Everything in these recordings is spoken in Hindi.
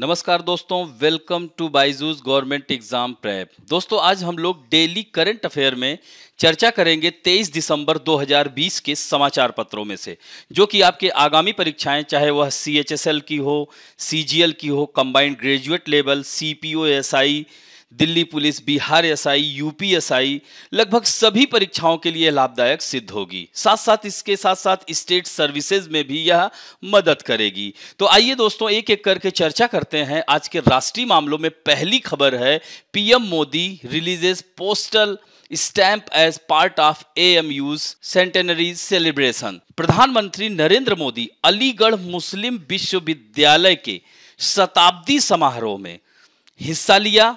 नमस्कार दोस्तों welcome to Byju's government exam prep दोस्तों आज हम लोग डेली करंट अफेयर में चर्चा करेंगे 23 दिसंबर 2020 के समाचार पत्रों में से जो कि आपके आगामी परीक्षाएं चाहे वह सी की हो सी की हो combined graduate level C P Delhi police Bihar SI UPSI लगभग सभी परीक्षाओं के लिए लाभदायक सिद्ध होगी साथ साथ इसके साथ साथ स्टेट सर्विसेज में भी यह मदद करेगी तो आइए दोस्तों एक एक करके चर्चा करते हैं आज के राष्ट्रीय मामलों में पहली खबर है PM Modi releases postal stamp as part of A M U centenary celebration प्रधानमंत्री नरेंद्र मोदी अलीगढ़ मुस्लिम विश्वविद्यालय के शताब्दी समारोह में हिस्सा लिया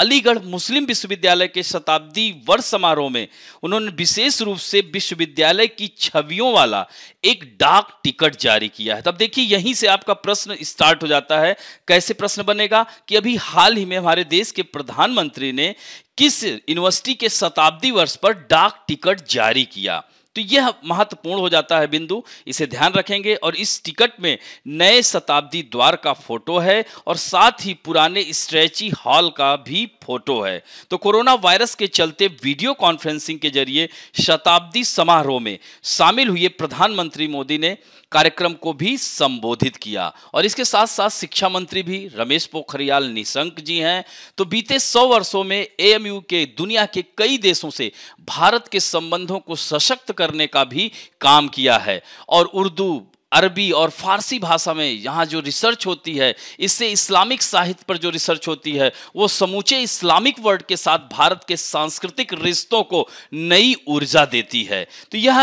अलीगढ़ मुस्लिम विश्वविद्यालय के शताब्दी वर्ष समारोह में उन्होंने विशेष रूप से विश्वविद्यालय की छवियों वाला एक डाक टिकट जारी किया है तब देखिए यहीं से आपका प्रश्न स्टार्ट हो जाता है कैसे प्रश्न बनेगा कि अभी हाल ही में हमारे देश के प्रधानमंत्री ने किस यूनिवर्सिटी के शताब्दी वर्ष पर डाक टिकट जारी किया तो यह महत्वपूर्ण हो जाता है बिंदु इसे ध्यान रखेंगे और इस टिकट में नए शताब्दी द्वार का फोटो है और साथ ही पुराने स्ट्रेची हॉल का भी फोटो है तो कोरोना वायरस के चलते वीडियो कॉन्फ्रेंसिंग के जरिए शताब्दी समारोह में शामिल हुए प्रधानमंत्री मोदी ने कार्यक्रम को भी संबोधित किया और इसके साथ साथ शिक्षा मंत्री भी रमेश पोखरियाल निशंक जी हैं तो बीते सौ वर्षों में एएमयू के दुनिया के कई देशों से भारत के संबंधों को सशक्त करने का भी काम किया है और उर्दू अरबी और फारसी भाषा में यहाँ जो रिसर्च होती है इससे इस्लामिक साहित्य पर जो रिसर्च होती है वो समूचे इस्लामिक वर्ल्ड के साथ भारत के सांस्कृतिक रिश्तों को नई ऊर्जा देती है तो यह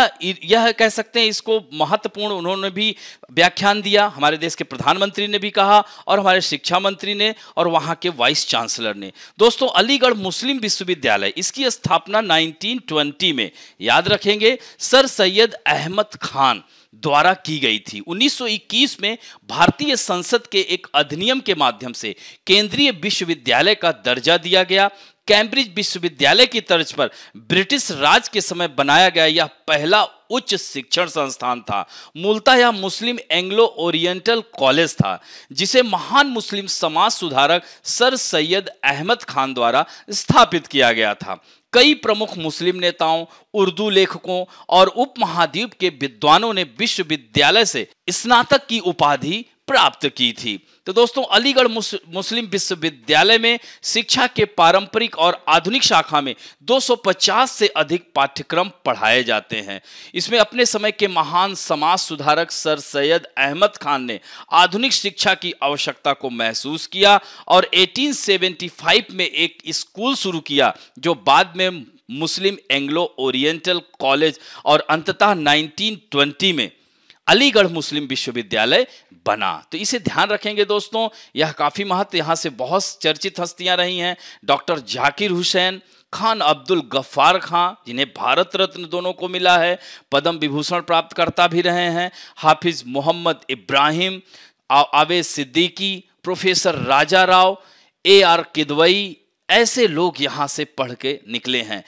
यह कह सकते हैं इसको महत्वपूर्ण उन्होंने भी व्याख्यान दिया हमारे देश के प्रधानमंत्री ने भी कहा और हमारे शिक्षा मंत्री ने और वहाँ के वाइस चांसलर ने दोस्तों अलीगढ़ मुस्लिम विश्वविद्यालय इसकी स्थापना नाइनटीन में याद रखेंगे सर सैयद अहमद खान द्वारा की गई थी 1921 में भारतीय संसद के एक अधिनियम के माध्यम से केंद्रीय विश्वविद्यालय का दर्जा दिया गया कैम्ब्रिज विश्वविद्यालय की तर्ज पर ब्रिटिश राज के समय बनाया गया यह पहला उच्च शिक्षण संस्थान था मूलतः यह मुस्लिम एंग्लो ओरिएंटल कॉलेज था जिसे महान मुस्लिम समाज सुधारक सर सैयद अहमद खान द्वारा स्थापित किया गया था कई प्रमुख मुस्लिम नेताओं उर्दू लेखकों और उपमहाद्वीप के विद्वानों ने विश्वविद्यालय से स्नातक की उपाधि प्राप्त की थी तो दोस्तों अलीगढ़ मुस्लिम विश्वविद्यालय में शिक्षा के पारंपरिक और आधुनिक शाखा में 250 से अधिक पाठ्यक्रम पढ़ाए जाते हैं इसमें अपने समय के महान समाज सुधारक सर सैयद अहमद खान ने आधुनिक शिक्षा की आवश्यकता को महसूस किया और 1875 में एक स्कूल शुरू किया जो बाद में मुस्लिम एंग्लो ओरिएंटल कॉलेज और अंततः 1920 में अलीगढ़ मुस्लिम विश्वविद्यालय बना तो इसे ध्यान रखेंगे दोस्तों यह काफ़ी महत्व यहाँ से बहुत चर्चित हस्तियाँ रही हैं डॉक्टर जाकिर हुसैन खान अब्दुल गफ्फार खां जिन्हें भारत रत्न दोनों को मिला है पद्म विभूषण प्राप्तकर्ता भी रहे हैं हाफिज़ मोहम्मद इब्राहिम आवे Siddiqui professor Raja Rao A R Kidwai ऐसे लोग यहाँ से पढ़ के निकले हैं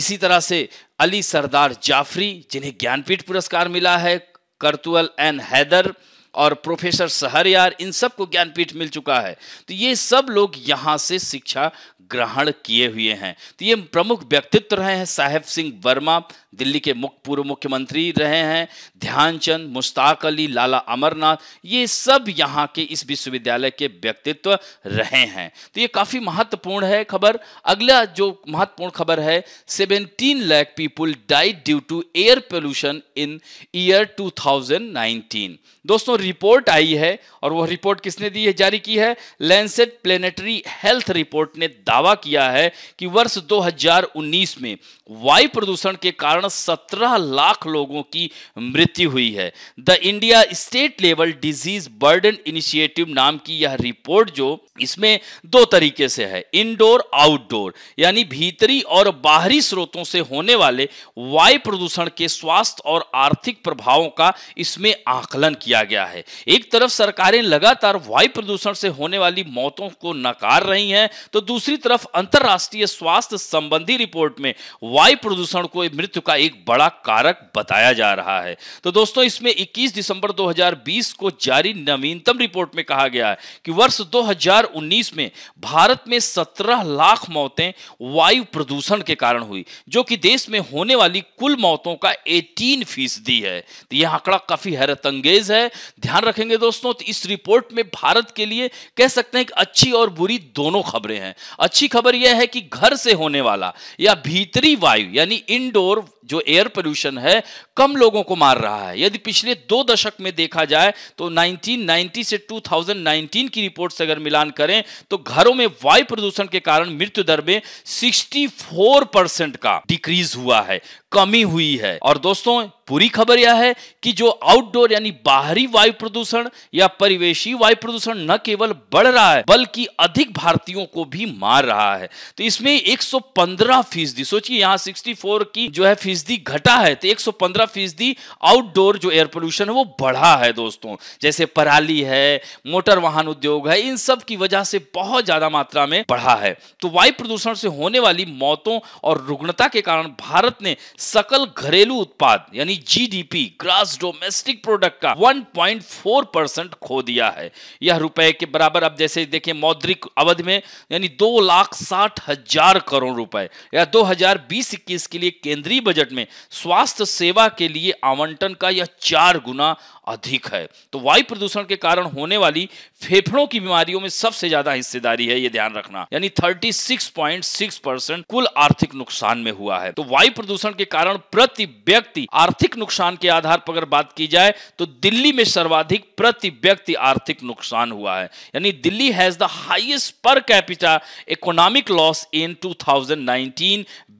इसी तरह से अली सरदार जाफरी जिन्हें ज्ञानपीठ पुरस्कार मिला है करतुअल एन हैदर और प्रोफेसर सहरियार इन सब को ज्ञानपीठ मिल चुका है तो ये सब लोग यहाँ से शिक्षा ग्रहण किए हुए हैं तो ये प्रमुख व्यक्तित्व रहे हैं साहेब सिंह वर्मा दिल्ली के मुख्य पूर्व मुख्यमंत्री रहे हैं ध्यानचंद मुश्ताक अली लाला अमरनाथ ये सब यहाँ के इस विश्वविद्यालय के व्यक्तित्व रहे हैं तो ये काफ़ी महत्वपूर्ण है खबर अगला जो महत्वपूर्ण खबर है seventeen lakh people died due to air pollution in year 2019 दोस्तों रिपोर्ट आई है और वह रिपोर्ट किसने दी है जारी की है लैंसेट प्लेनेटरी हेल्थ रिपोर्ट ने दावा किया है कि वर्ष 2019 में वायु प्रदूषण के कारण 17 लाख लोगों की मृत्यु हुई है the India state level disease burden initiative नाम की यह रिपोर्ट जो इसमें दो तरीके से है इनडोर आउटडोर यानी भीतरी और बाहरी स्रोतों से होने वाले वायु प्रदूषण के स्वास्थ्य और आर्थिक प्रभावों का इसमें आकलन किया किया गया है एक तरफ सरकारें लगातार वायु प्रदूषण से होने वाली मौतों को नकार रही हैं तो दूसरी तरफ अंतरराष्ट्रीय स्वास्थ्य संबंधी रिपोर्ट में वायु प्रदूषण को मृत्यु का एक बड़ा कारक बताया जा रहा है तो दोस्तों इसमें 21 दिसंबर 2020 को जारी नवीनतम रिपोर्ट में कहा गया है कि वर्ष दो में भारत में सत्रह लाख मौतें वायु प्रदूषण के कारण हुई जो कि देश में होने वाली कुल मौतों का 18 फीसदी है तो यह आंकड़ा काफी हैरत है है ध्यान रखेंगे दोस्तों तो इस रिपोर्ट में भारत के लिए कह सकते हैं कि अच्छी और बुरी दोनों खबरें हैं अच्छी खबर यह है कि घर से होने वाला या भीतरी वायु यानी इंडोर जो एयर पोल्यूशन है कम लोगों को मार रहा है यदि पिछले दो दशक में देखा जाए तो 1990 से 2019 की रिपोर्ट से अगर मिलान करें तो घरों में वायु प्रदूषण के कारण मृत्यु दर में 64 परसेंट का डिक्रीज हुआ है कमी हुई है और दोस्तों पूरी खबर यह है कि जो आउटडोर यानी बाहरी वायु प्रदूषण या परिवेशी वायु प्रदूषण न केवल बढ़ रहा है बल्कि अधिक भारतीयों को भी मार रहा है तो इसमें 115 फीसदी सोचिए यहां 64 की जो है फीसदी घटा है तो 115 फीसदी आउटडोर जो एयर पोल्यूशन है वो बढ़ा है दोस्तों जैसे पराली है मोटर वाहन उद्योग है इन सब की वजह से बहुत ज्यादा मात्रा में बढ़ा है तो वायु प्रदूषण से होने वाली मौतों और रुग्णता के कारण भारत ने सकल घरेलू उत्पाद यानी जीडीपी ग्रास डोमेस्टिक प्रोडक्ट का 1.4 परसेंट खो दिया है यह रुपए के बराबर अब जैसे देखें मौद्रिक अवधि में यानी दो लाख साठ हजार करोड़ रुपए या दो हजार बीस इक्कीस के लिए केंद्रीय बजट बजट में स्वास्थ्य सेवा के लिए आवंटन का यह चार गुना अधिक है तो वायु प्रदूषण के कारण होने वाली फेफड़ों की बीमारियों में सबसे ज्यादा हिस्सेदारी है यह ध्यान रखना यानी 36.6 परसेंट कुल आर्थिक नुकसान में हुआ है तो वायु प्रदूषण के कारण प्रति व्यक्ति आर्थिक नुकसान के आधार पर अगर बात की जाए तो दिल्ली में सर्वाधिक प्रति व्यक्ति आर्थिक नुकसान हुआ है यानी Delhi has the highest per capita economic loss in two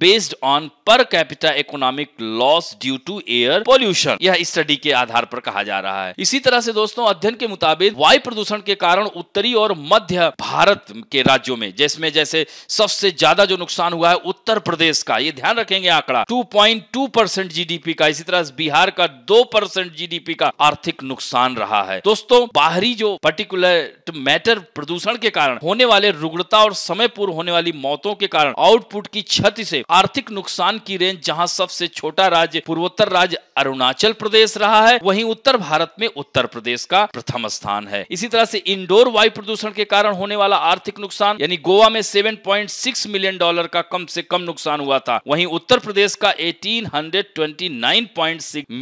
based on per capita economic loss due to air pollution यह स्टडी के आधार पर कहा जा रहा है इसी तरह से दोस्तों अध्ययन के मुताबिक वायु प्रदूषण के कारण उत्तरी और मध्य भारत के राज्यों में जिसमें जैसे सबसे ज्यादा जो नुकसान हुआ है उत्तर प्रदेश का ये ध्यान रखेंगे आंकड़ा टू परसेंट का इसी तरह बिहार का दो परसेंट का आर्थिक नुकसान रहा है दोस्तों बाहरी जो पर्टिकुलर मैटर प्रदूषण के कारण होने वाले रुग्णता और समय पूर्व होने वाली मौतों के कारण आउटपुट की क्षति से आर्थिक नुकसान की रेंज जहां सबसे छोटा राज्य पूर्वोत्तर राज्य अरुणाचल प्रदेश रहा है वहीं उत्तर भारत में उत्तर प्रदेश का प्रथम स्थान है इसी तरह से इंडोर वायु प्रदूषण के कारण होने वाला आर्थिक नुकसान यानी गोवा में सेवन मिलियन डॉलर का कम से कम नुकसान हुआ था वहीं उत्तर प्रदेश का एटीन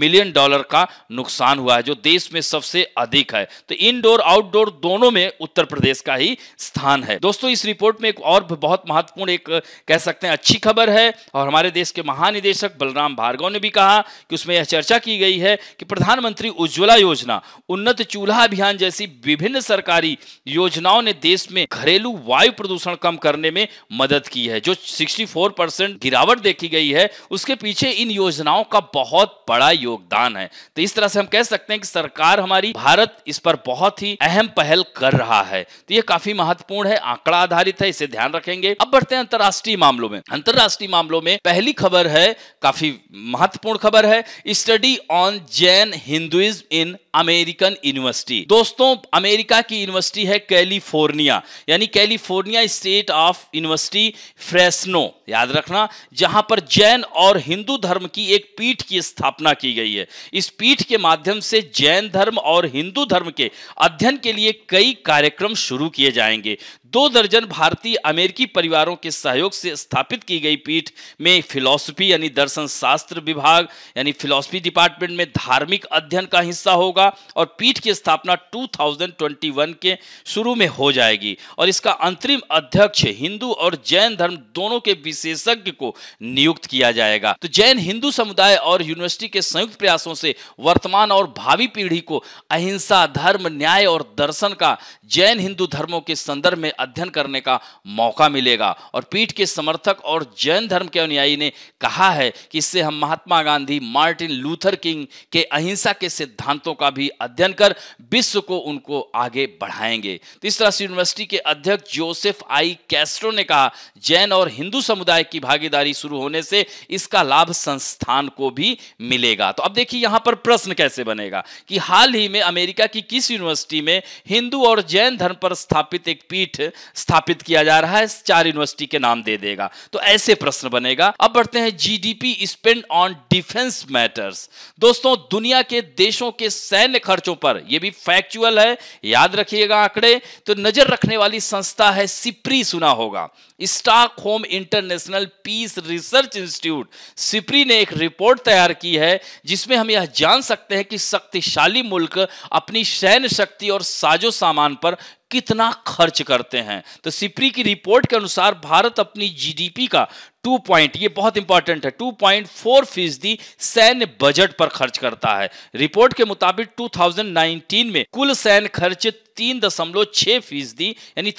मिलियन डॉलर का नुकसान हुआ है जो देश में सबसे अधिक है तो इनडोर आउटडोर दोनों में उत्तर प्रदेश का ही स्थान है दोस्तों इस रिपोर्ट में एक और बहुत महत्वपूर्ण एक कह सकते हैं अच्छी खबर है है और हमारे देश के महानिदेशक बलराम भार्गव ने भी कहा कि उसमें यह चर्चा की गई है कि प्रधानमंत्री उज्ज्वला योजना उन्नत चूल्हा अभियान जैसी विभिन्न सरकारी योजनाओं ने देश में घरेलू वायु प्रदूषण कम करने में मदद की है जो 64 परसेंट गिरावट देखी गई है उसके पीछे इन योजनाओं का बहुत बड़ा योगदान है तो इस तरह से हम कह सकते हैं कि सरकार हमारी भारत इस पर बहुत ही अहम पहल कर रहा है तो यह काफी महत्वपूर्ण है आंकड़ा आधारित है इसे ध्यान रखेंगे अब बढ़ते हैं अंतर्राष्ट्रीय मामलों में अंतर्राष्ट्रीय विरासती मामलों में पहली खबर है काफी महत्वपूर्ण खबर है study on Jain Hinduism in American university दोस्तों अमेरिका की यूनिवर्सिटी है कैलिफोर्निया यानी California state of university Fresno याद रखना जहां पर जैन और हिंदू धर्म की एक पीठ की स्थापना की गई है इस पीठ के माध्यम से जैन धर्म और हिंदू धर्म के अध्ययन के लिए कई कार्यक्रम शुरू किए जाएंगे दो दर्जन भारतीय अमेरिकी परिवारों के सहयोग से स्थापित की गई पीठ में फिलॉसफी यानी दर्शन शास्त्र विभाग यानी फिलॉसफी डिपार्टमेंट में धार्मिक अध्ययन का हिस्सा होगा और पीठ की स्थापना 2021 के शुरू में हो जाएगी और इसका अंतरिम अध्यक्ष हिंदू और जैन धर्म दोनों के विशेषज्ञ को नियुक्त किया जाएगा तो जैन हिंदू समुदाय और यूनिवर्सिटी के संयुक्त प्रयासों से वर्तमान और भावी पीढ़ी को अहिंसा धर्म न्याय और दर्शन का जैन हिंदू धर्मों के संदर्भ में अध्ययन करने का मौका मिलेगा और पीठ के समर्थक और जैन धर्म के अनुयायी ने कहा है कि इससे हम Mahatma Gandhi Martin Luther King के अहिंसा के सिद्धांतों का भी अध्ययन कर विश्व को उनको आगे बढ़ाएंगे तो इस तरह से यूनिवर्सिटी के अध्यक्ष जोसेफ आई कैस्ट्रो ने कहा जैन और हिंदू समुदाय की भागीदारी शुरू होने से इसका लाभ संस्थान को भी मिलेगा तो अब देखिए यहां पर प्रश्न कैसे बनेगा कि हाल ही में अमेरिका की किस यूनिवर्सिटी में हिंदू और जैन धर्म पर स्थापित एक पीठ स्थापित किया जा रहा है चार यूनिवर्सिटी के नाम दे देगा तो ऐसे प्रश्न बनेगा अब बढ़ते हैं GDP spend on defence matters दोस्तों दुनिया के देशों के सैन्य खर्चों पर यह भी फैक्चुअल है याद रखिएगा आंकड़े तो नजर रखने वाली संस्था है सिप्री सुना होगा Stockholm international peace research institute SIPRI ने एक रिपोर्ट तैयार की है जिसमें हम यह जान सकते हैं कि शक्तिशाली मुल्क अपनी सैन्य शक्ति और साजो सामान पर कितना खर्च करते हैं तो सिप्री की रिपोर्ट के अनुसार भारत अपनी जीडीपी का टू पॉइंट ये बहुत इंपॉर्टेंट है टू पॉइंट फोर फीसदी सैन्य बजट पर खर्च करता है रिपोर्ट के मुताबिक 2019 में कुल सैन्य खर्च तीन दशमलव छह फीसदी यानी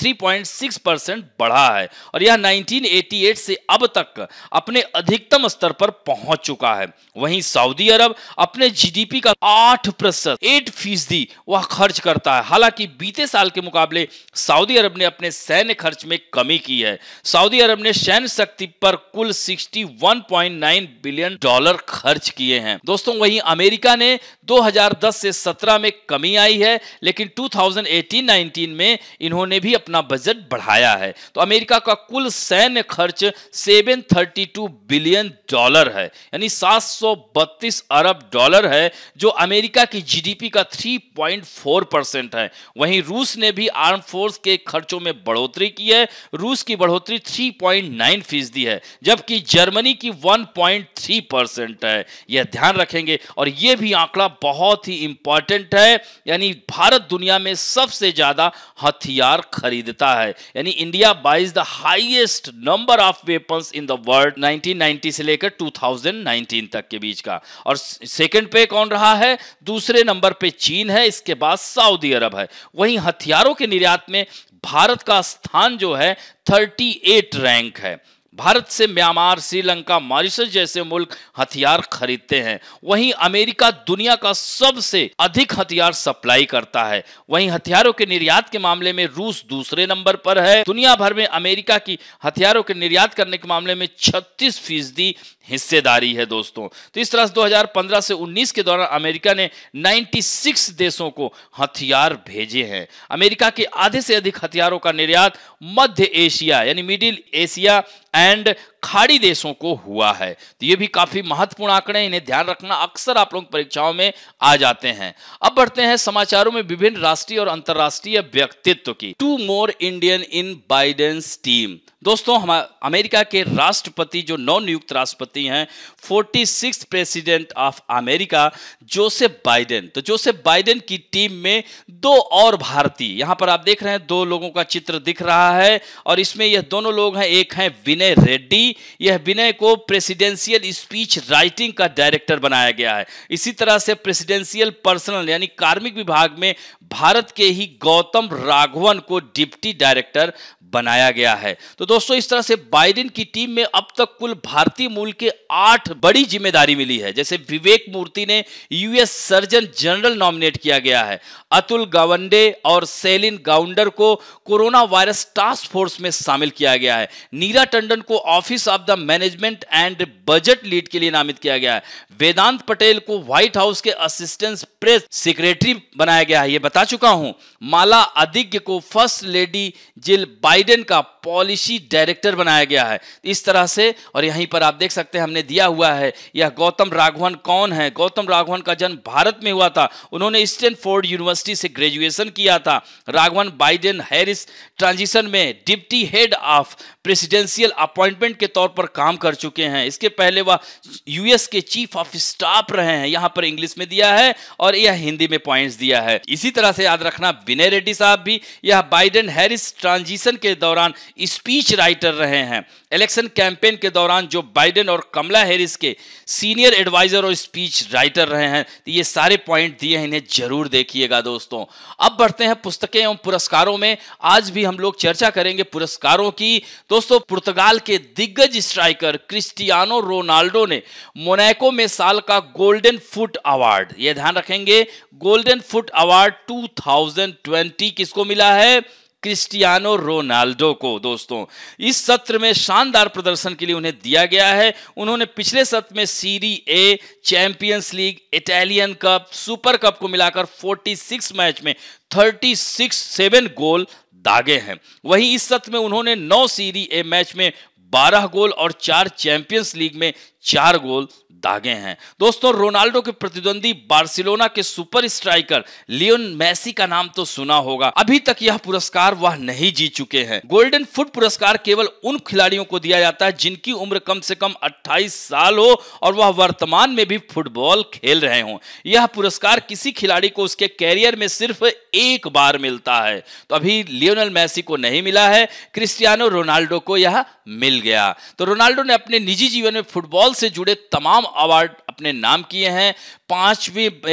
सिक्स परसेंट बढ़ा है और यह 1988 से अब तक अपने अधिकतम स्तर पर पहुंच चुका है वहीं सऊदी अरब अपने जीडीपी का आठ प्रतिशत एट फीसदी वह खर्च करता है हालांकि बीते साल के मुकाबले सऊदी अरब ने अपने सैन्य खर्च में कमी की है सऊदी अरब ने सैन्य शक्ति पर पर कुल 61.9 बिलियन डॉलर खर्च किए हैं दोस्तों वहीं अमेरिका ने 2010 से 17 में कमी आई है लेकिन 2018-19 में इन्होंने भी अपना बजट बढ़ाया है तो अमेरिका का कुल सैन्य खर्च 732 बिलियन डॉलर है यानी 732 अरब डॉलर है जो अमेरिका की जीडीपी का 3.4 परसेंट है वहीं रूस ने भी आर्म फोर्स के खर्चों में बढ़ोतरी की है रूस की बढ़ोतरी थ्री फीसदी है जबकि जर्मनी की 1.3 परसेंट है यह ध्यान रखेंगे और यह भी आंकड़ा बहुत ही इंपॉर्टेंट है यानी भारत दुनिया में सबसे ज़्यादा हथियार खरीदता है यानी India buys the highest number of weapon in the world 1990 से लेकर 2019 तक के बीच का और सेकंड पे कौन रहा है दूसरे नंबर पे चीन है इसके बाद सऊदी अरब है वहीं हथियारों के निर्यात में भारत का स्थान जो है 38 रैंक है भारत से म्यांमार श्रीलंका मॉरिशस जैसे मुल्क हथियार खरीदते हैं वहीं अमेरिका दुनिया का सबसे अधिक हथियार सप्लाई करता है वहीं हथियारों के निर्यात के मामले में रूस दूसरे नंबर पर है दुनिया भर में अमेरिका की हथियारों के निर्यात करने के मामले में छत्तीस फीसदी हिस्सेदारी है दोस्तों तो इस तरह से 2015 से 19 के दौरान अमेरिका ने 96 देशों को हथियार भेजे हैं अमेरिका के आधे से अधिक हथियारों का निर्यात मध्य एशिया यानी मिडिल एशिया एंड खाड़ी देशों को हुआ है तो ये भी काफी महत्वपूर्ण आंकड़े इन्हें ध्यान रखना अक्सर आप लोग परीक्षाओं में आ जाते हैं अब बढ़ते हैं समाचारों में विभिन्न राष्ट्रीय और अंतर्राष्ट्रीय व्यक्तित्व की two more Indian in Biden's team दोस्तों हम अमेरिका के राष्ट्रपति जो नियुक्त राष्ट्रपति हैं forty six president of America Joseph Biden तो जोसेफ बाइडेन की टीम में दो और भारतीय यहां पर आप देख रहे हैं दो लोगों का चित्र दिख रहा है और इसमें यह दोनों लोग हैं एक हैं विनय रेड्डी यह विनय को प्रेसिडेंशियल स्पीच राइटिंग का डायरेक्टर बनाया गया है इसी तरह से प्रेसिडेंशियल पर्सनल यानी कार्मिक विभाग में भारत के ही गौतम राघवन को डिप्टी डायरेक्टर बनाया गया है तो दोस्तों इस तरह से बाइडेन की टीम में अब तक कुल भारतीय मूल के आठ बड़ी जिम्मेदारी मिली है जैसे विवेक मूर्ति ने यूएस सर्जन जनरल नॉमिनेट किया गया है अतुल गावंडे और सेलिन गाउंडर को कोरोना वायरस टास्क फोर्स में शामिल किया गया है नीरा टंडन को office of the management and budget lead के लिए नामित किया गया है वेदांत पटेल को व्हाइट हाउस के असिस्टेंट प्रेस सेक्रेटरी बनाया गया है यह बता चुका हूं माला अधिज्ञ को फर्स्ट लेडी जिल बाइडेन का पॉलिसी डायरेक्टर बनाया गया है इस तरह से और यहीं पर आप देख सकते हैं हमने दिया हुआ है यह गौतम राघवन कौन है गौतम राघवन का जन्म भारत में हुआ था उन्होंने स्टैनफोर्ड यूनिवर्सिटी से ग्रेजुएशन किया था राघवन बाइडेन हैरिस ट्रांजिशन में deputy head of presidential appointment के तौर पर काम कर चुके हैं इसके पहले वह यूएस के चीफ ऑफ स्टाफ रहे हैं यहां पर इंग्लिश में दिया है और यह हिंदी में पॉइंट दिया है इसी तरह तरह से याद रखना विनय रेड्डी साहब भी यह बाइडेन हैरिस ट्रांजिशन के दौरान स्पीच राइटर रहे हैं इलेक्शन कैंपेन के दौरान जो बाइडेन और कमला हैरिस के सीनियर एडवाइजर और स्पीच राइटर रहे हैं तो ये सारे पॉइंट दिए हैं इन्हें जरूर देखिएगा दोस्तों अब बढ़ते हैं पुस्तकें एवं पुरस्कारों में आज भी हम लोग चर्चा करेंगे पुरस्कारों की दोस्तों पुर्तगाल के दिग्गज स्ट्राइकर क्रिस्टियानो रोनाल्डो ने मोनैको में साल का गोल्डन फुट अवार्ड ये ध्यान रखेंगे गोल्डन फुट अवार्ड 2020 किसको मिला है क्रिस्टियानो रोनाल्डो को दोस्तों इस सत्र में शानदार प्रदर्शन के लिए उन्हें दिया गया है उन्होंने पिछले सत्र में Serie A Champions League Italian Cup Super Cup को मिलाकर 46 मैच में 36 सेवन गोल दागे हैं वहीं इस सत्र में उन्होंने नौ सीरी ए मैच में 12 गोल और चार चैंपियंस लीग में चार गोल दागे हैं दोस्तों रोनाल्डो के प्रतिद्वंदी बार्सिलोना के सुपर स्ट्राइकर लियोन मैसी का नाम तो सुना होगा अभी तक यह पुरस्कार वह नहीं जीत चुके हैं गोल्डन फुट पुरस्कार केवल उन खिलाड़ियों को दिया जाता है जिनकी उम्र कम से कम 28 साल हो और वह वर्तमान में भी फुटबॉल खेल रहे हों यह पुरस्कार किसी खिलाड़ी को उसके कैरियर में सिर्फ एक बार मिलता है तो अभी लियोनल मैसी को नहीं मिला है क्रिस्टियानो रोनाल्डो को यह मिल गया तो रोनाल्डो ने अपने निजी जीवन में फुटबॉल से जुड़े तमाम अवार्ड अपने नाम किए हैं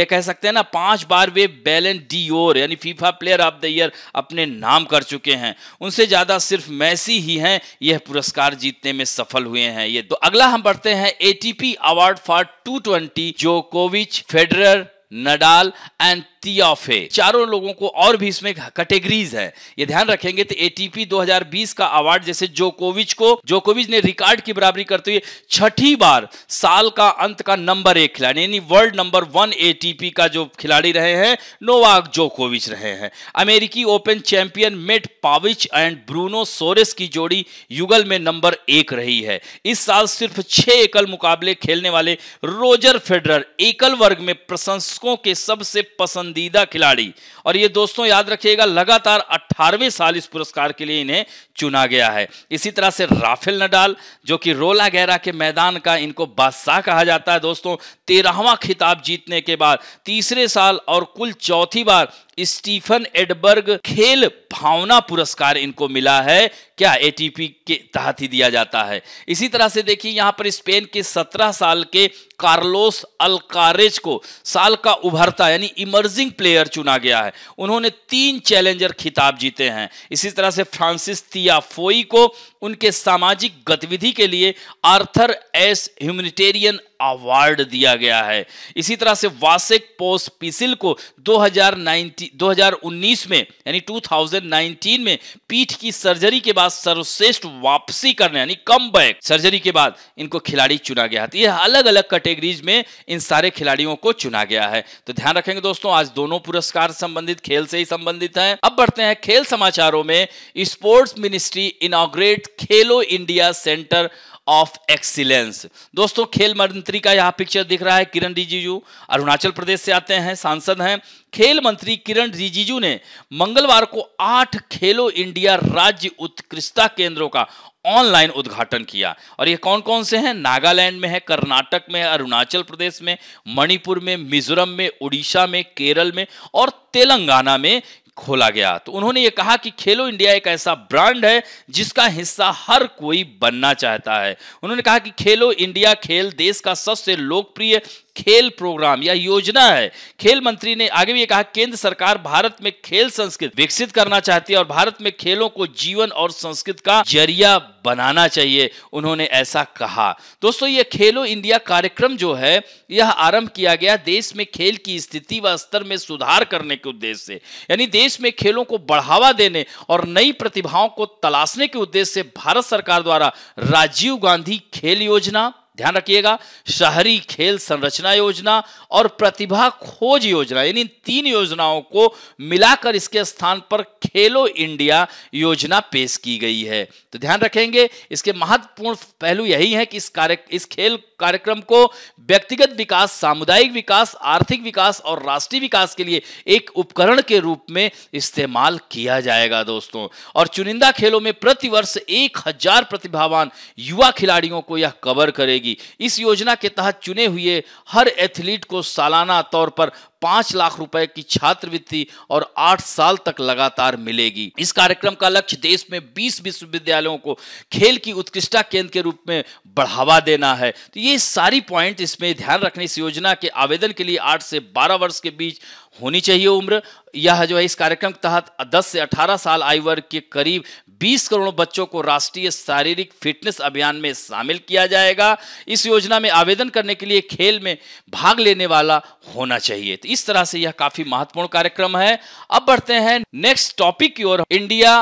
ये कह सकते हैं ना पांच बार वे बैलन डी ओर यानी FIFA player of the year अपने नाम कर चुके हैं उनसे ज़्यादा सिर्फ मैसी ही हैं यह पुरस्कार जीतने में सफल हुए हैं ये तो अगला हम बढ़ते हैं एटीपी अवार्ड फॉर 220 जोकोविच फेडरर नडाल एंड तियाफे चारों लोगों को और भी इसमें कैटेगरीज है ये ध्यान रखेंगे तो एटीपी 2020 का अवार्ड जैसे जोकोविच को जोकोविच ने रिकॉर्ड की बराबरी करते हुए छठी बार साल का अंत का नंबर एक खिलाड़ी यानी वर्ल्ड नंबर वन ए का जो खिलाड़ी रहे हैं नोवाक जोकोविच रहे हैं अमेरिकी open champion Mate Pavic and Bruno Soares की जोड़ी युगल में नंबर एक रही है इस साल सिर्फ छह एकल मुकाबले खेलने वाले रोजर फेडरर एकल वर्ग में प्रशंसकों के सबसे पसंद पसंदीदा खिलाड़ी और ये दोस्तों याद रखिएगा लगातार 18वें साल इस पुरस्कार के लिए इन्हें चुना गया है इसी तरह से राफेल नडाल जो कि रोला गैरा के मैदान का इनको बादशाह कहा जाता है दोस्तों तेरहवा खिताब जीतने के बाद तीसरे साल और कुल चौथी बार स्टीफन एडबर्ग खेल भावना पुरस्कार इनको मिला है क्या एटीपी के तहत ही दिया जाता है इसी तरह से देखिए यहां पर स्पेन के 17 साल के कार्लोस अलकारेज को साल का उभरता यानी इमर्जिंग प्लेयर चुना गया है उन्होंने तीन चैलेंजर खिताब जीते हैं इसी तरह से फ्रांसिस तियाफोई को उनके सामाजिक गतिविधि के लिए आर्थर एस ह्यूमनिटेरियन अवार्ड दिया गया है इसी तरह से वासेक पोस पिसिल को 2019 2019 में यानी 2019 में पीठ की सर्जरी के बाद सर्वश्रेष्ठ वापसी करने यानी कम सर्जरी के बाद इनको खिलाड़ी चुना गया है तो यह अलग अलग कैटेगरीज में इन सारे खिलाड़ियों को चुना गया है तो ध्यान रखेंगे दोस्तों आज दोनों पुरस्कार संबंधित खेल से ही संबंधित है अब बढ़ते हैं खेल समाचारों में स्पोर्ट्स मिनिस्ट्री इनोग्रेट खेलो इंडिया सेंटर ऑफ एक्सीलेंस दोस्तों खेल मंत्री का यहाँ पिक्चर दिख रहा है किरण रिजिजू अरुणाचल प्रदेश से आते हैं सांसद हैं खेल मंत्री किरण रिजिजू ने मंगलवार को आठ खेलो इंडिया राज्य उत्कृष्टता केंद्रों का ऑनलाइन उद्घाटन किया और ये कौन कौन से हैं नागालैंड में है कर्नाटक में अरुणाचल प्रदेश में मणिपुर में मिजोरम में उड़ीसा में केरल में और तेलंगाना में खोला गया तो उन्होंने ये कहा कि खेलो इंडिया एक ऐसा ब्रांड है जिसका हिस्सा हर कोई बनना चाहता है उन्होंने कहा कि खेलो इंडिया खेल देश का सबसे लोकप्रिय खेल प्रोग्राम या योजना है खेल मंत्री ने आगे भी कहा केंद्र सरकार भारत में खेल संस्कृति विकसित करना चाहती है और भारत में खेलों को जीवन और संस्कृत का जरिया बनाना चाहिए उन्होंने ऐसा कहा दोस्तों ये खेलो इंडिया कार्यक्रम जो है यह आरंभ किया गया देश में खेल की स्थिति व स्तर में सुधार करने के उद्देश्य से यानी देश में खेलों को बढ़ावा देने और नई प्रतिभाओं को तलाशने के उद्देश्य से भारत सरकार द्वारा राजीव गांधी खेल योजना ध्यान रखिएगा शहरी खेल संरचना योजना और प्रतिभा खोज योजना यानी तीन योजनाओं को मिलाकर इसके स्थान पर खेलो इंडिया योजना पेश की गई है तो ध्यान रखेंगे इसके महत्वपूर्ण पहलू यही है कि इस कार्य इस खेल कार्यक्रम को व्यक्तिगत विकास सामुदायिक विकास आर्थिक विकास और राष्ट्रीय विकास के लिए एक उपकरण के रूप में इस्तेमाल किया जाएगा दोस्तों और चुनिंदा खेलों में प्रतिवर्ष एक हजार प्रतिभावान युवा खिलाड़ियों को यह कवर करेगी जाएगी इस योजना के तहत चुने हुए हर एथलीट को सालाना तौर पर पांच लाख रुपए की छात्रवृत्ति और आठ साल तक लगातार मिलेगी इस कार्यक्रम का लक्ष्य देश में बीस विश्वविद्यालयों को खेल की उत्कृष्टता केंद्र के रूप में बढ़ावा देना है तो ये सारी पॉइंट इसमें ध्यान रखने इस योजना के आवेदन के लिए आठ से बारह वर्ष के बीच होनी चाहिए उम्र यह जो है इस कार्यक्रम के तहत 10 से 18 साल आयु वर्ग के करीब 20 करोड़ बच्चों को राष्ट्रीय शारीरिक फिटनेस अभियान में शामिल किया जाएगा इस योजना में आवेदन करने के लिए खेल में भाग लेने वाला होना चाहिए तो इस तरह से यह काफी महत्वपूर्ण कार्यक्रम है अब बढ़ते हैं नेक्स्ट टॉपिक की ओर India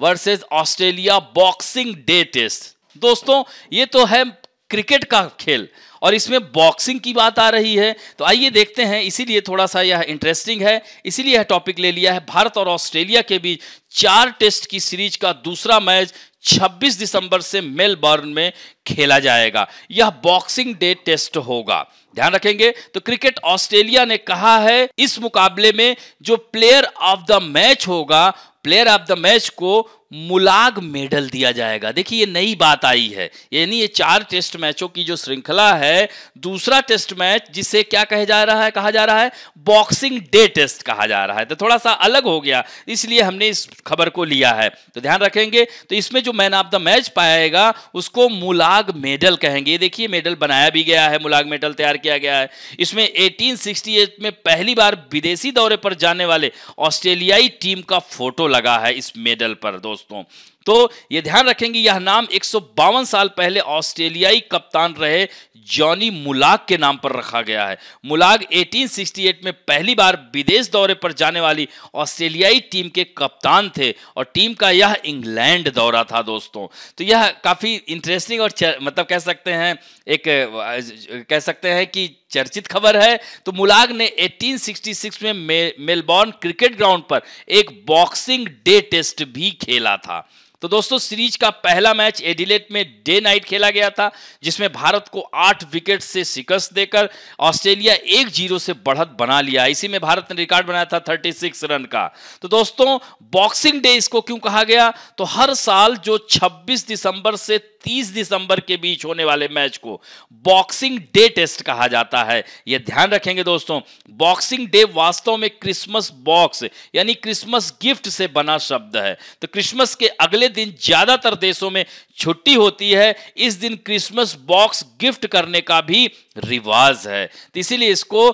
versus Australia boxing day test दोस्तों ये तो है क्रिकेट का खेल और इसमें बॉक्सिंग की बात आ रही है तो आइए देखते हैं इसीलिए थोड़ा सा यह इंटरेस्टिंग है इसीलिए यह टॉपिक ले लिया है भारत और ऑस्ट्रेलिया के बीच चार टेस्ट की सीरीज का दूसरा मैच 26 दिसंबर से मेलबर्न में खेला जाएगा यह बॉक्सिंग डे टेस्ट होगा ध्यान रखेंगे तो क्रिकेट ऑस्ट्रेलिया ने कहा है इस मुकाबले में जो प्लेयर ऑफ द मैच होगा प्लेयर ऑफ द मैच को मुलाग मेडल दिया जाएगा देखिए ये नई बात आई है यानी ये चार टेस्ट मैचों की जो श्रृंखला है दूसरा टेस्ट मैच जिसे क्या कहे जा रहा है कहा जा रहा है बॉक्सिंग डे टेस्ट कहा जा रहा है तो थोड़ा सा अलग हो गया इसलिए हमने इस खबर को लिया है तो ध्यान रखेंगे तो इसमें जो मैन ऑफ द मैच पाएगा उसको मुलाग मेडल कहेंगे देखिए मेडल बनाया भी गया है मुलाग मेडल तैयार किया गया है इसमें एटीन में पहली बार विदेशी दौरे पर जाने वाले ऑस्ट्रेलियाई टीम का फोटो लगा है इस मेडल पर दोस्तों तो ये ध्यान रखेंगे यह नाम एक साल पहले ऑस्ट्रेलियाई कप्तान रहे जॉनी मुलाग के नाम पर रखा गया है मुलाग 1868 में पहली बार विदेश दौरे पर जाने वाली ऑस्ट्रेलियाई टीम के कप्तान थे और टीम का यह इंग्लैंड दौरा था दोस्तों तो यह काफ़ी इंटरेस्टिंग और मतलब कह सकते हैं एक कह सकते हैं कि चर्चित खबर है तो मुलाग ने 1866 में मेलबॉर्न क्रिकेट ग्राउंड पर एक बॉक्सिंग डे टेस्ट भी खेला था तो दोस्तों सीरीज का पहला मैच एडिलेट में डे नाइट खेला गया था जिसमें भारत को आठ विकेट से शिकस्त देकर ऑस्ट्रेलिया एक जीरो से बढ़त बना लिया इसी में भारत ने रिकॉर्ड बनाया था 36 रन का तो दोस्तों बॉक्सिंग डे इसको क्यों कहा गया तो हर साल जो 26 दिसंबर से 30 दिसंबर के बीच होने वाले मैच को बॉक्सिंग डे टेस्ट कहा जाता है यह ध्यान रखेंगे दोस्तों बॉक्सिंग डे वास्तव में क्रिसमस बॉक्स यानी क्रिसमस गिफ्ट से बना शब्द है तो क्रिसमस के अगले दिन ज्यादातर देशों में छुट्टी होती है इस दिन क्रिसमस बॉक्स गिफ्ट करने का भी रिवाज है तो इसीलिए इसको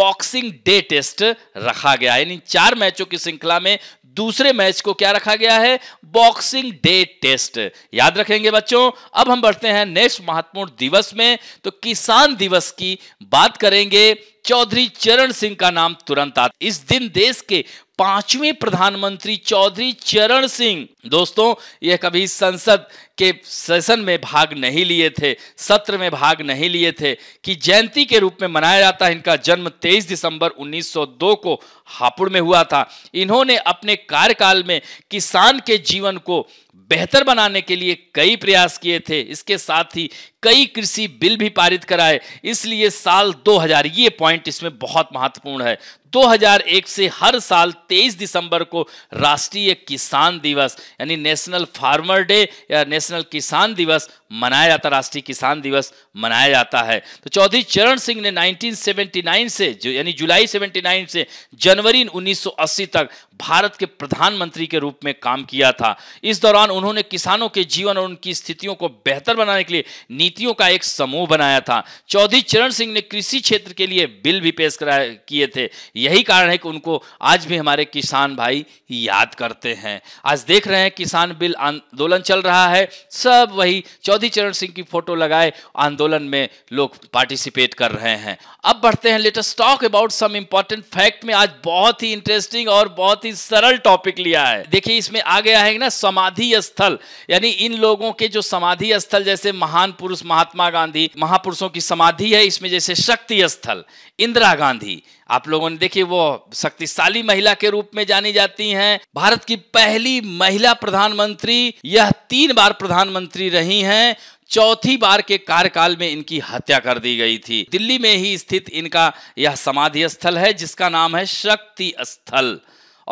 बॉक्सिंग डे टेस्ट रखा गया यानी चार मैचों की श्रृंखला में दूसरे मैच को क्या रखा गया है बॉक्सिंग डे टेस्ट याद रखेंगे बच्चों अब हम बढ़ते हैं नेक्स्ट महत्वपूर्ण दिवस में तो किसान दिवस की बात करेंगे चौधरी चरण सिंह का नाम तुरंत आता इस दिन देश के पांचवी प्रधानमंत्री चौधरी चरण सिंह दोस्तों ये कभी संसद के सेशन में भाग नहीं लिए थे सत्र में भाग नहीं लिए थे कि जयंती के रूप में मनाया जाता है इनका जन्म 23 दिसंबर 1902 को हापुड़ में हुआ था इन्होंने अपने कार्यकाल में किसान के जीवन को बेहतर बनाने के लिए कई प्रयास किए थे इसके साथ ही कई कृषि बिल भी पारित कराए इसलिए साल 2000 ये पॉइंट इसमें बहुत महत्वपूर्ण है 2001 से हर साल 23 दिसंबर को राष्ट्रीय किसान दिवस यानी नेशनल फार्मर डे या नेशनल किसान दिवस मनाया जाता राष्ट्रीय किसान दिवस मनाया जाता है तो चौधरी चरण सिंह ने 1979 से यानी जुलाई 79 से जनवरी 1980 तक भारत के प्रधानमंत्री के रूप में काम किया था इस दौरान उन्होंने किसानों के जीवन और उनकी स्थितियों को बेहतर बनाने के लिए नीतियों का एक समूह बनाया था चौधरी चरण सिंह ने कृषि क्षेत्र के लिए बिल भी पेश किए थे यही कारण है कि उनको आज भी हमारे किसान भाई याद करते हैं आज देख रहे हैं किसान बिल आंदोलन चल रहा है सब वही चौधरी चरण सिंह की फोटो लगाए आंदोलन में लोग पार्टिसिपेट कर रहे हैं अब बढ़ते हैं latest talk about some important fact में आज बहुत ही इंटरेस्टिंग और बहुत ही सरल टॉपिक लिया है देखिए इसमें आ गया है ना समाधि स्थल यानी इन लोगों के जो समाधि स्थल जैसे महान पुरुष महात्मा गांधी महापुरुषों की समाधि है इसमें जैसे शक्ति स्थल इंदिरा गांधी आप लोगों ने देखिए वो शक्तिशाली महिला के रूप में जानी जाती हैं भारत की पहली महिला प्रधानमंत्री यह तीन बार प्रधानमंत्री रही हैं चौथी बार के कार्यकाल में इनकी हत्या कर दी गई थी दिल्ली में ही स्थित इनका यह समाधि स्थल है जिसका नाम है शक्ति स्थल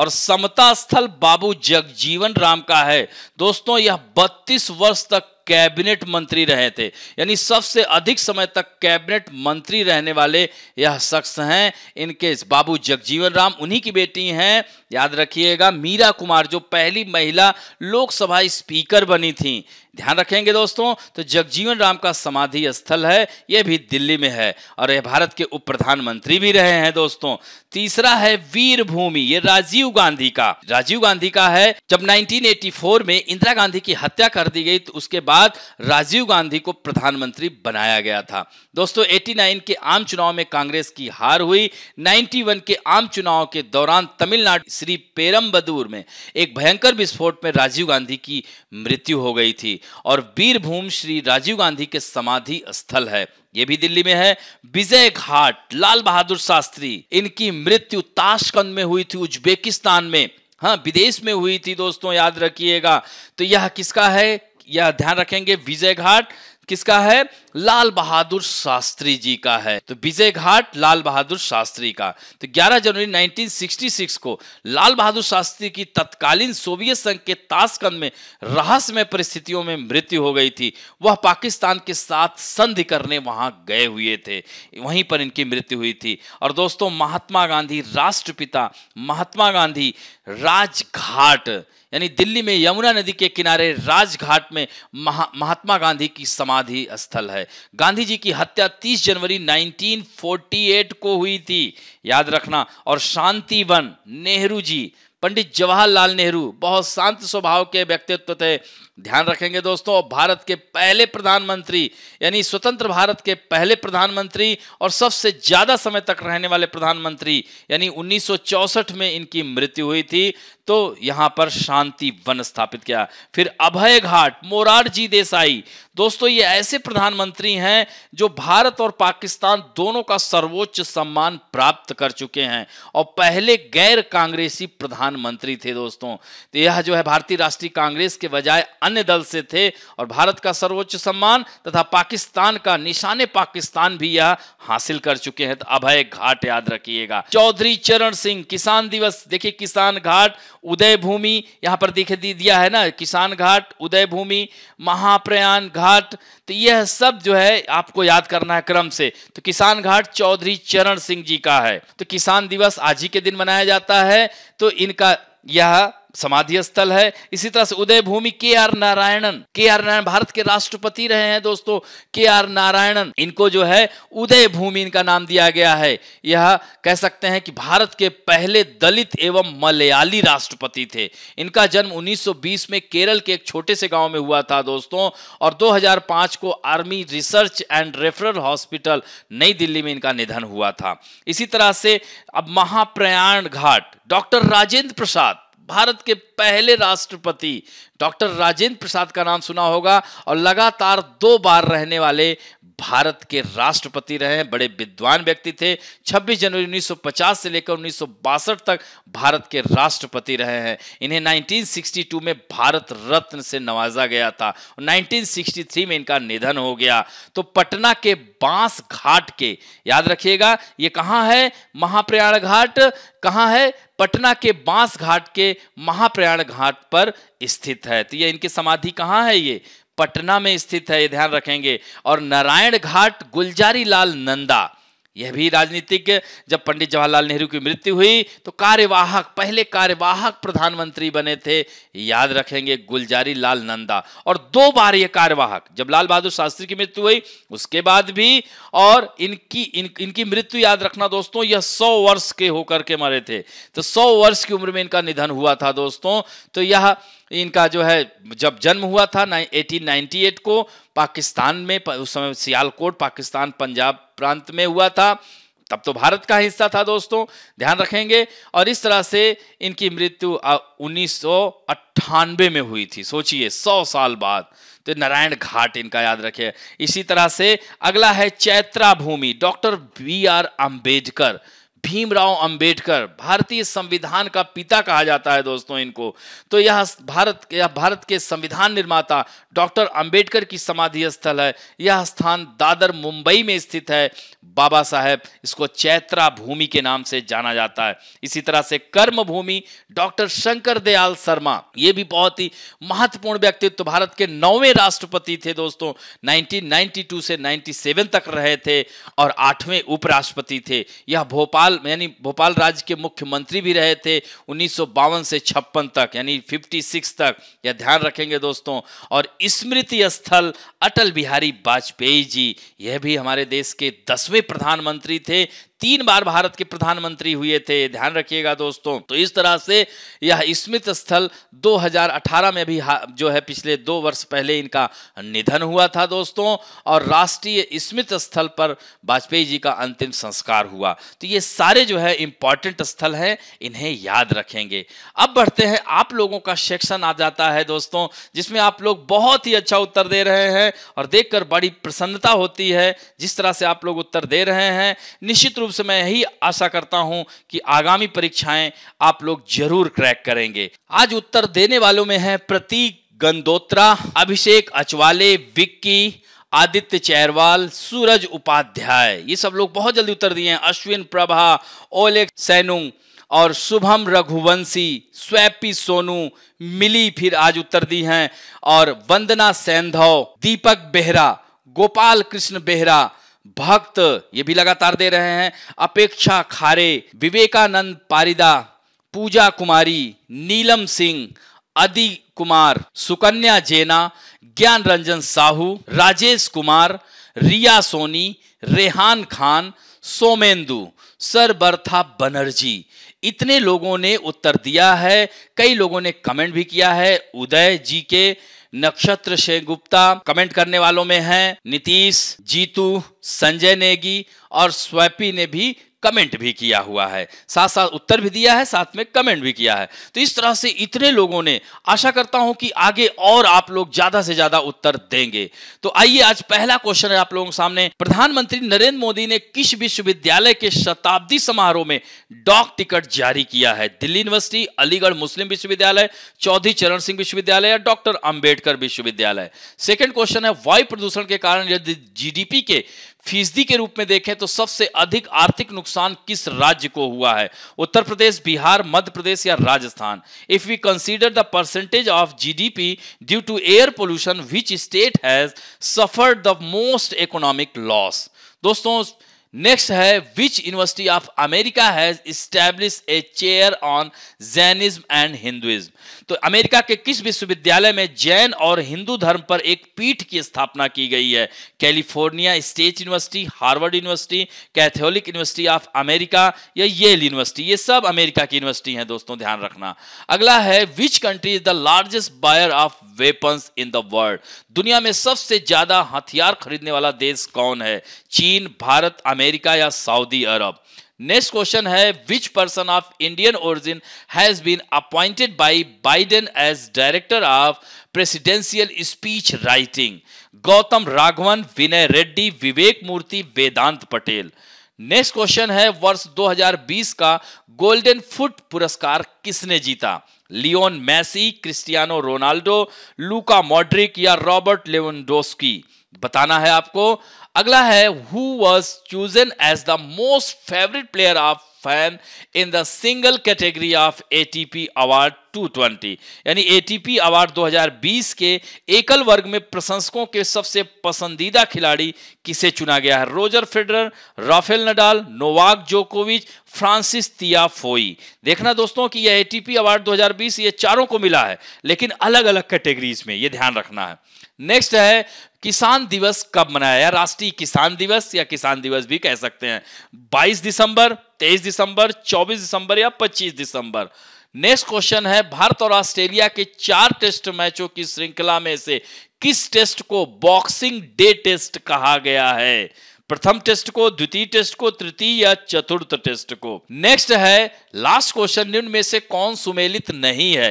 और समता स्थल बाबू जगजीवन राम का है दोस्तों यह 32 वर्ष तक कैबिनेट मंत्री रहे थे यानी सबसे अधिक समय तक कैबिनेट मंत्री रहने वाले यह शख्स हैं इनके बाबू जगजीवन राम उन्हीं की बेटी हैं याद रखिएगा मीरा कुमार जो पहली महिला लोकसभा स्पीकर बनी थी ध्यान रखेंगे दोस्तों तो जगजीवन राम का समाधि स्थल है यह भी दिल्ली में है और यह भारत के उप प्रधानमंत्री भी रहे हैं दोस्तों तीसरा है वीर भूमि ये राजीव गांधी का राजीव गांधी का है जब 1984 में इंदिरा गांधी की हत्या कर दी गई तो उसके बाद राजीव गांधी को प्रधानमंत्री बनाया गया था दोस्तों 89 के आम चुनाव में कांग्रेस की हार हुई 91 के आम चुनाव के दौरान तमिलनाडु श्री पेरम्बदूर में एक भयंकर विस्फोट में राजीव गांधी की मृत्यु हो गई थी और वीरभूम श्री राजीव गांधी के समाधि स्थल है ये भी दिल्ली में है विजय घाट लाल बहादुर शास्त्री इनकी मृत्यु ताशकंद में हुई थी उज्बेकिस्तान में हाँ विदेश में हुई थी दोस्तों याद रखिएगा तो यह किसका है यह ध्यान रखेंगे विजय घाट किसका है लाल बहादुर शास्त्री जी का है तो विजय घाट लाल बहादुर शास्त्री का तो 11 जनवरी 1966 को लाल बहादुर शास्त्री की तत्कालीन सोवियत संघ के ताशकंद में रहस्यमय परिस्थितियों में मृत्यु हो गई थी वह पाकिस्तान के साथ संधि करने वहां गए हुए थे वहीं पर इनकी मृत्यु हुई थी और दोस्तों महात्मा गांधी राष्ट्रपिता महात्मा गांधी राजघाट यानी दिल्ली में यमुना नदी के किनारे राजघाट में महा, महात्मा गांधी की समाधि स्थल है गांधी जी की हत्या 30 जनवरी 1948 को हुई थी याद रखना और शांतिवन नेहरू जी पंडित जवाहरलाल नेहरू बहुत शांत स्वभाव के व्यक्तित्व थे ध्यान रखेंगे दोस्तों भारत के पहले प्रधानमंत्री यानी स्वतंत्र भारत के पहले प्रधानमंत्री और सबसे ज्यादा समय तक रहने वाले प्रधानमंत्री यानी 1964 में इनकी मृत्यु हुई थी तो यहां पर शांति वन स्थापित किया फिर अभय घाट मोरारजी देसाई दोस्तों ये ऐसे प्रधानमंत्री हैं जो भारत और पाकिस्तान दोनों का सर्वोच्च सम्मान प्राप्त कर चुके हैं और पहले गैर कांग्रेसी प्रधानमंत्री थे दोस्तों तो यह जो है भारतीय राष्ट्रीय कांग्रेस के बजाय अन्य दल से थे और भारत का सर्वोच्च सम्मान तथा पाकिस्तान का निशाने पाकिस्तान भी यह हासिल कर चुके हैं तो अभय घाट याद रखिएगा चौधरी चरण सिंह किसान दिवस देखिए किसान घाट उदय भूमि यहाँ पर दिख दिया है ना किसान घाट उदय भूमि महाप्रयान घाट तो यह सब जो है आपको याद करना है क्रम से तो किसान घाट चौधरी चरण सिंह जी का है तो किसान दिवस आज ही के दिन मनाया जाता है तो इनका यह समाधि स्थल है इसी तरह से उदय भूमि के आर नारायणन के आर नारायण भारत के राष्ट्रपति रहे हैं दोस्तों के आर नारायणन इनको जो है उदय भूमि इनका नाम दिया गया है यह कह सकते हैं कि भारत के पहले दलित एवं मलयाली राष्ट्रपति थे इनका जन्म 1920 में केरल के एक छोटे से गांव में हुआ था दोस्तों और 2005 को army research and referral hospital Nai Delhi में इनका निधन हुआ था इसी तरह से अब महाप्रयाण घाट डॉक्टर राजेंद्र प्रसाद भारत के पहले राष्ट्रपति डॉक्टर राजेंद्र प्रसाद का नाम सुना होगा और लगातार दो बार रहने वाले भारत के राष्ट्रपति रहे बड़े विद्वान व्यक्ति थे 26 जनवरी 1950 से लेकर उन्नीस तक भारत के राष्ट्रपति रहे हैं इन्हें 1962 में भारत रत्न से नवाजा गया था 1963 में इनका निधन हो गया तो पटना के बांस घाट के याद रखिएगा ये कहाँ है महाप्रयाण घाट कहाँ है पटना के बांस घाट के महाप्रयाण घाट पर स्थित है तो ये इनकी समाधि कहाँ है ये पटना में स्थित है ये ध्यान रखेंगे और नारायण घाट गुलजारी लाल नंदा यह भी राजनीतिज्ञ जब पंडित जवाहरलाल नेहरू की मृत्यु हुई तो कार्यवाहक पहले कार्यवाहक प्रधानमंत्री बने थे याद रखेंगे गुलजारी लाल नंदा और दो बार यह कार्यवाहक जब लाल बहादुर शास्त्री की मृत्यु हुई उसके बाद भी और इनकी इन, इनकी मृत्यु याद रखना दोस्तों यह सौ वर्ष के होकर के मरे थे तो सौ वर्ष की उम्र में इनका निधन हुआ था दोस्तों तो यह इनका जो है जब जन्म हुआ था एटीन को पाकिस्तान में उस समय सियालकोट पाकिस्तान पंजाब प्रांत में हुआ था तब तो भारत का हिस्सा था दोस्तों ध्यान रखेंगे और इस तरह से इनकी मृत्यु उन्नीस में हुई थी सोचिए सौ साल बाद तो नारायण घाट इनका याद रखिए इसी तरह से अगला है Chaitra Bhumi doctor B R Ambedkar Bhimrao Ambedkar भारतीय संविधान का पिता कहा जाता है दोस्तों इनको तो यह भारत यह भारत के संविधान निर्माता डॉक्टर अंबेडकर की समाधि स्थल है यह स्थान दादर मुंबई में स्थित है बाबा साहेब इसको चैत्रा भूमि के नाम से जाना जाता है इसी तरह से कर्म भूमि डॉक्टर शंकर दयाल शर्मा ये भी बहुत ही महत्वपूर्ण व्यक्तित्व भारत के नौवें राष्ट्रपति थे दोस्तों 1992 से 97 तक रहे थे और आठवें उपराष्ट्रपति थे यह भोपाल भोपाल यानी भोपाल राज्य के मुख्यमंत्री भी रहे थे उन्नीस से छप्पन तक यानी 56 तक यह ध्यान रखेंगे दोस्तों और स्मृति स्थल अटल बिहारी वाजपेयी जी यह भी हमारे देश के दसवें प्रधानमंत्री थे तीन बार भारत के प्रधानमंत्री हुए थे ध्यान रखिएगा दोस्तों तो इस तरह से यह स्मृत स्थल 2018 में भी जो है पिछले दो वर्ष पहले इनका निधन हुआ था दोस्तों और राष्ट्रीय स्मृत स्थल पर वाजपेयी जी का अंतिम संस्कार हुआ तो ये सारे जो है इंपॉर्टेंट स्थल है इन्हें याद रखेंगे अब बढ़ते हैं आप लोगों का सेक्शन आ जाता है दोस्तों जिसमें आप लोग बहुत ही अच्छा उत्तर दे रहे हैं और देखकर बड़ी प्रसन्नता होती है जिस तरह से आप लोग उत्तर दे रहे हैं निश्चित रूप से मैं यही आशा करता हूं कि आगामी परीक्षाएं आप लोग जरूर क्रैक करेंगे आज उत्तर देने वालों में है प्रतीक गंदोत्रा अभिषेक अचवाले विक्की आदित्य चैरवाल सूरज उपाध्याय ये सब लोग बहुत जल्दी उत्तर दिए हैं अश्विन प्रभा ओलेख सैनुंग और शुभम रघुवंशी स्वैपी सोनू मिली फिर आज उत्तर दी हैं और वंदना सैंधव दीपक बेहरा गोपाल कृष्ण बेहरा भक्त ये भी लगातार दे रहे हैं अपेक्षा खारे विवेकानंद पारिदा पूजा कुमारी नीलम सिंह अदि कुमार सुकन्या जेना ज्ञान रंजन साहू राजेश कुमार रिया सोनी रेहान खान सोमेंदु बर्था बनर्जी इतने लोगों ने उत्तर दिया है कई लोगों ने कमेंट भी किया है उदय जी के नक्षत्र से गुप्ता कमेंट करने वालों में हैं नीतीश जीतू संजय नेगी और स्वैपी ने भी कमेंट भी किया हुआ है साथ साथ उत्तर भी दिया है साथ में कमेंट भी किया है तो इस तरह से इतने लोगों ने आशा करता हूं कि आगे और आप लोग ज्यादा से ज्यादा उत्तर देंगे तो आइए आज पहला क्वेश्चन है आप लोगों के सामने प्रधानमंत्री नरेंद्र मोदी ने किस विश्वविद्यालय के शताब्दी समारोह में डॉक टिकट जारी किया है दिल्ली यूनिवर्सिटी अलीगढ़ मुस्लिम विश्वविद्यालय चौधरी चरण सिंह विश्वविद्यालय या डॉक्टर अंबेडकर विश्वविद्यालय सेकेंड क्वेश्चन है वायु प्रदूषण के कारण यदि जीडीपी के फीसदी के रूप में देखें तो सबसे अधिक आर्थिक नुकसान किस राज्य को हुआ है उत्तर प्रदेश बिहार मध्य प्रदेश या Rajasthan if we consider the percentage of GDP due to air pollution which state has suffered the most economic loss दोस्तों नेक्स्ट है which university of America has establish a chair on Jainism and Hinduism तो अमेरिका के किस विश्वविद्यालय में जैन और हिंदू धर्म पर एक पीठ की स्थापना की गई है California state university Harvard university Catholic university of America या येल यूनिवर्सिटी ये सब अमेरिका की यूनिवर्सिटी है दोस्तों ध्यान रखना अगला है which country is the largest buyer of weapons in the world दुनिया में सबसे ज्यादा हथियार खरीदने वाला देश कौन है चीन भारत अमेरिका अमेरिका या सऊदी अरब नेक्स्ट क्वेश्चन है which person of Indian origin has been appointed by Biden as director of presidential speech writing Gautam Raghavan Vinay Reddy Vivek Murthy Vedant Patel next question है वर्ष 2020 का गोल्डन फुट पुरस्कार किसने जीता Lionel Messi Cristiano Ronaldo Luka Modric या रॉबर्ट लेवनडोस्की बताना है आपको अगला है who was chosen as the most favourite player of fan in the single category of ATP award 220 यानी एटीपी अवार्ड 2020 के एकल वर्ग में प्रशंसकों के सबसे पसंदीदा खिलाड़ी किसे चुना गया है Roger Federer Rafael Nadal Novak जोकोविच फ्रांसिस तिया फोई देखना दोस्तों कि यह एटीपी अवार्ड 2020 ये चारों को मिला है लेकिन अलग अलग कैटेगरीज में ये ध्यान रखना है नेक्स्ट है किसान दिवस कब मनाया राष्ट्रीय किसान दिवस या किसान दिवस भी कह सकते हैं 22 दिसंबर तेईस दिसंबर चौबीस दिसंबर या पच्चीस दिसंबर नेक्स्ट क्वेश्चन है भारत और ऑस्ट्रेलिया के चार टेस्ट मैचों की श्रृंखला में से किस टेस्ट को बॉक्सिंग डे टेस्ट कहा गया है प्रथम टेस्ट को द्वितीय टेस्ट को तृतीय या चतुर्थ टेस्ट को नेक्स्ट है लास्ट क्वेश्चन निम्न में से कौन सुमेलित नहीं है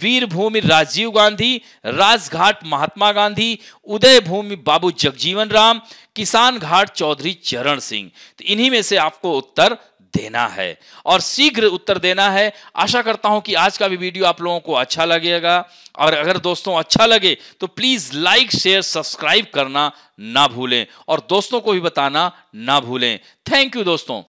वीर भूमि राजीव गांधी राजघाट महात्मा गांधी उदय भूमि बाबू जगजीवन राम किसान घाट चौधरी चरण सिंह तो इन्हीं में से आपको उत्तर देना है और शीघ्र उत्तर देना है आशा करता हूं कि आज का भी वीडियो आप लोगों को अच्छा लगेगा और अगर दोस्तों अच्छा लगे तो प्लीज लाइक शेयर सब्सक्राइब करना ना भूलें और दोस्तों को भी बताना ना भूलें थैंक यू दोस्तों